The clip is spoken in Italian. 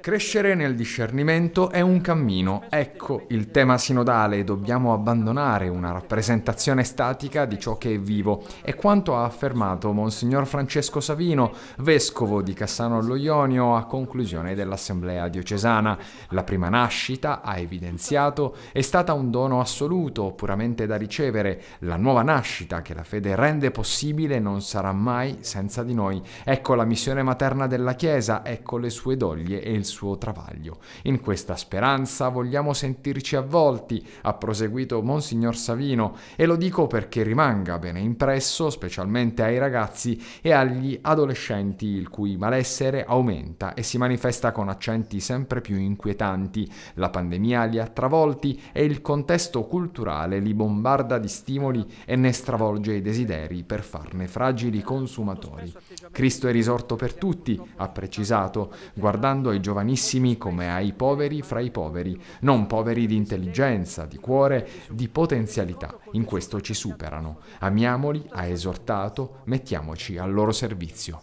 Crescere nel discernimento è un cammino, ecco il tema sinodale, dobbiamo abbandonare una rappresentazione statica di ciò che è vivo, è quanto ha affermato Monsignor Francesco Savino, vescovo di Cassano allo Ionio, a conclusione dell'Assemblea diocesana. La prima nascita, ha evidenziato, è stata un dono assoluto, puramente da ricevere, la nuova nascita che la fede rende possibile non sarà mai senza di noi. Ecco la missione materna della Chiesa, ecco le sue donne spoglie e il suo travaglio. In questa speranza vogliamo sentirci avvolti, ha proseguito Monsignor Savino, e lo dico perché rimanga bene impresso, specialmente ai ragazzi e agli adolescenti, il cui malessere aumenta e si manifesta con accenti sempre più inquietanti. La pandemia li ha travolti e il contesto culturale li bombarda di stimoli e ne stravolge i desideri per farne fragili consumatori. Cristo è risorto per tutti, ha precisato, guardando guardando ai giovanissimi come ai poveri fra i poveri, non poveri di intelligenza, di cuore, di potenzialità. In questo ci superano. Amiamoli, ha esortato, mettiamoci al loro servizio.